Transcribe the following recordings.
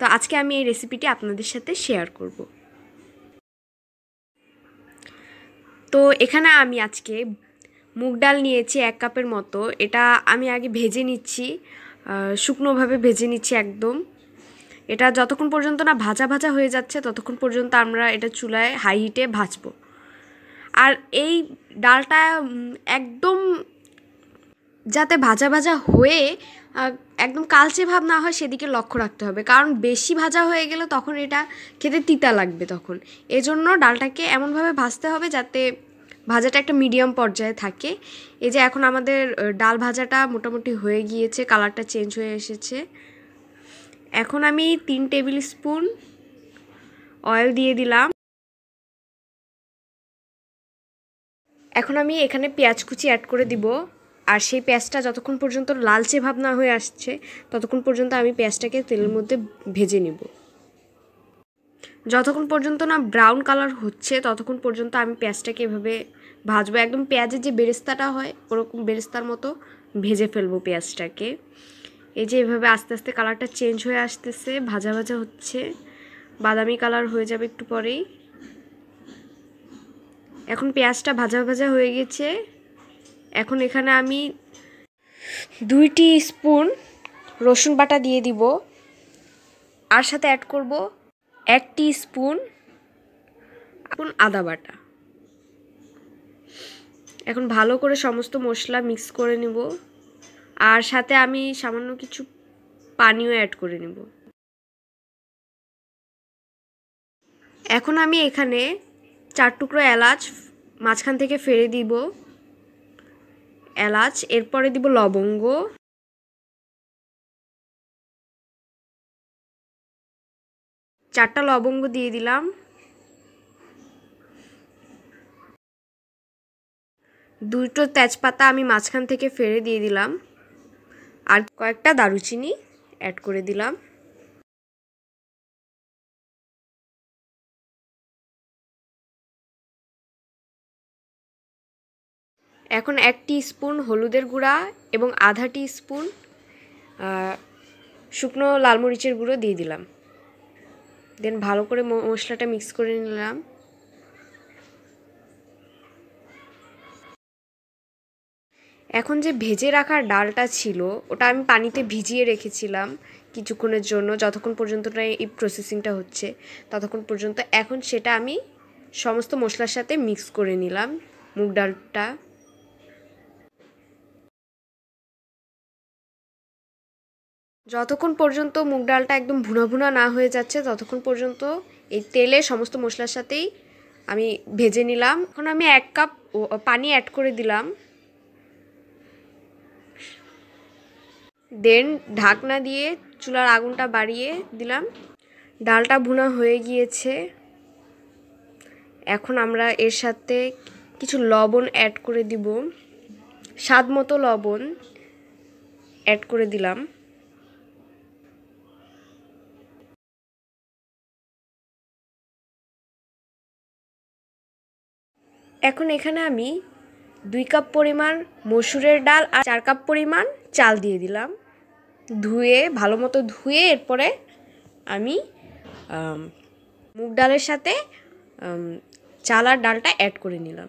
তো আজকে আমি এই রেসিপিটি আপনাদের সাথে শেয়ার করব তো এখানে আমি আজকে মুগ ডাল নিয়েছি এক কাপের মতো এটা আমি আগে ভেজে নিচ্ছি শুকনোভাবে ভেজে নিচ্ছি একদম এটা যতক্ষণ পর্যন্ত না ভাজা ভাজা হয়ে যাচ্ছে ততক্ষণ পর্যন্ত আমরা এটা চুলায় হাই হিটে ভাজবো আর এই ডালটা একদম যাতে ভাজা ভাজা হয়ে একদম কালচে ভাব না হয় সেদিকে লক্ষ্য রাখতে হবে কারণ বেশি ভাজা হয়ে গেলে তখন এটা খেতে তিতা লাগবে তখন এজন্য ডালটাকে এমনভাবে ভাজতে হবে যাতে ভাজাটা একটা মিডিয়াম পর্যায়ে থাকে এই যে এখন আমাদের ডাল ভাজাটা মোটামুটি হয়ে গিয়েছে কালারটা চেঞ্জ হয়ে এসেছে এখন আমি তিন টেবিল স্পুন অয়েল দিয়ে দিলাম এখন আমি এখানে পেঁয়াজ কুচি অ্যাড করে দিব আর সেই পেঁয়াজটা যতক্ষণ পর্যন্ত লালচে ভাব না হয়ে আসছে ততক্ষণ পর্যন্ত আমি পেঁয়াজটাকে তেলের মধ্যে ভেজে নিব যতক্ষণ পর্যন্ত না ব্রাউন কালার হচ্ছে ততক্ষণ পর্যন্ত আমি পেঁয়াজটাকে এভাবে ভাজবো একদম পেঁয়াজের যে বেরেস্তাটা হয় ওরকম বেরেস্তার মতো ভেজে ফেলবো পেঁয়াজটাকে এই যে এভাবে আস্তে আস্তে কালারটা চেঞ্জ হয়ে আসতেছে ভাজা ভাজা হচ্ছে বাদামি কালার হয়ে যাবে একটু পরেই এখন পেঁয়াজটা ভাজা ভাজা হয়ে গেছে এখন এখানে আমি দুইটি স্পুন রসুন বাটা দিয়ে দিব আর সাথে অ্যাড করব এক স্পুন এখন আদা বাটা এখন ভালো করে সমস্ত মশলা মিক্স করে নিব আর সাথে আমি সামান্য কিছু পানিও অ্যাড করে নিব এখন আমি এখানে চার টুকরো এলাচ মাঝখান থেকে ফেলে দিব এলাচ এরপরে দিব লবঙ্গ চারটা লবঙ্গ দিয়ে দিলাম দুটো তেজপাতা আমি মাঝখান থেকে ফেড়ে দিয়ে দিলাম আর কয়েকটা দারুচিনি অ্যাড করে দিলাম এখন এক স্পুন হলুদের গুঁড়া এবং আধা স্পুন শুকনো লাল মরিচের গুঁড়ো দিয়ে দিলাম দেন ভালো করে মশলাটা মিক্স করে নিলাম এখন যে ভেজে রাখার ডালটা ছিল ওটা আমি পানিতে ভিজিয়ে রেখেছিলাম কিছুক্ষণের জন্য যতক্ষণ পর্যন্ত না এই প্রসেসিংটা হচ্ছে ততক্ষণ পর্যন্ত এখন সেটা আমি সমস্ত মশলার সাথে মিক্স করে নিলাম মুগ ডালটা যতক্ষণ পর্যন্ত মুগ ডালটা একদম ভুনা ভুনা না হয়ে যাচ্ছে ততক্ষণ পর্যন্ত এই তেলে সমস্ত মশলার সাথেই আমি ভেজে নিলাম এখন আমি এক কাপ পানি অ্যাড করে দিলাম দেন ঢাকনা দিয়ে চুলার আগুনটা বাড়িয়ে দিলাম ডালটা ভুনা হয়ে গিয়েছে এখন আমরা এর সাথে কিছু লবণ অ্যাড করে দিব স্বাদ মতো লবণ অ্যাড করে দিলাম এখন এখানে আমি দুই কাপ পরিমাণ মসুরের ডাল আর চার কাপ পরিমাণ চাল দিয়ে দিলাম ধুয়ে ভালো মতো ধুয়ে এরপরে আমি মুগ ডালের সাথে চাল আর ডালটা অ্যাড করে নিলাম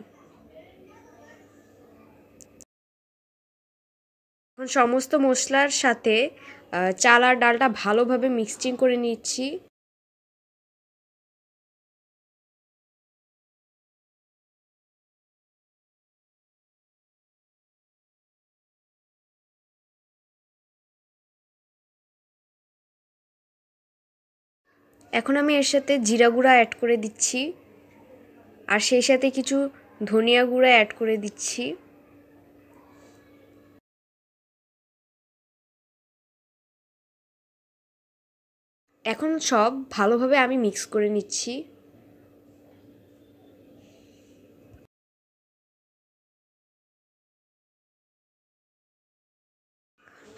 এখন সমস্ত মশলার সাথে চাল আর ডালটা ভালোভাবে মিক্সিং করে নিচ্ছি এখন আমি এর সাথে জিরা গুঁড়া অ্যাড করে দিচ্ছি আর সেই সাথে কিছু ধনিয়া গুঁড়া অ্যাড করে দিচ্ছি এখন সব ভালোভাবে আমি মিক্স করে নিচ্ছি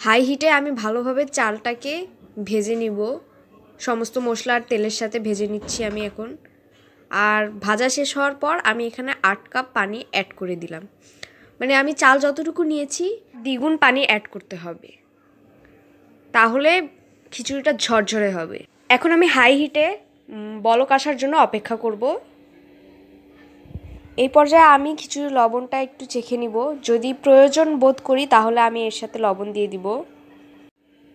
হাই হিটে আমি ভালোভাবে চালটাকে ভেজে নিব সমস্ত মশলা আর তেলের সাথে ভেজে নিচ্ছি আমি এখন আর ভাজা শেষ হওয়ার পর আমি এখানে আট কাপ পানি অ্যাড করে দিলাম মানে আমি চাল যতটুকু নিয়েছি দ্বিগুণ পানি অ্যাড করতে হবে তাহলে খিচুড়িটা ঝরঝরে হবে এখন আমি হাই হিটে বলক আসার জন্য অপেক্ষা করব এই পর্যায়ে আমি খিচুড়ির লবণটা একটু চেখে নিব যদি প্রয়োজন বোধ করি তাহলে আমি এর সাথে লবণ দিয়ে দিব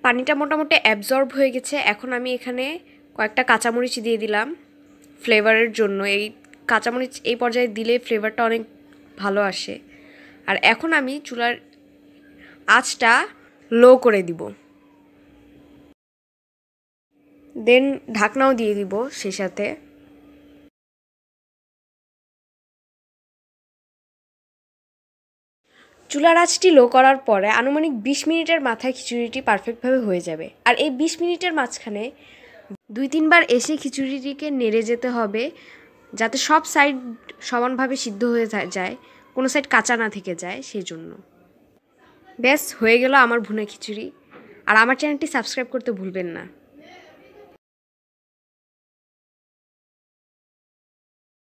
পানিটা মোটামুটি অ্যাবজর্ব হয়ে গেছে এখন আমি এখানে কয়েকটা কাঁচামরিচ দিয়ে দিলাম ফ্লেভারের জন্য এই কাঁচামরিচ এই পর্যায়ে দিলে ফ্লেভারটা অনেক ভালো আসে আর এখন আমি চুলার আঁচটা লো করে দিব দেন ঢাকনাও দিয়ে দিব সেই সাথে চুলার আঁচটি লো করার পরে আনুমানিক বিশ মিনিটের মাথায় খিচুড়িটি পারফেক্টভাবে হয়ে যাবে আর এই বিশ মিনিটের মাঝখানে দুই তিনবার এসে খিচুড়িটিকে নেড়ে যেতে হবে যাতে সব সাইড সমানভাবে সিদ্ধ হয়ে যায় কোনো সাইড কাঁচা না থেকে যায় সেই জন্য ব্যাস হয়ে গেল আমার ভুনে খিচুড়ি আর আমার চ্যানেলটি সাবস্ক্রাইব করতে ভুলবেন না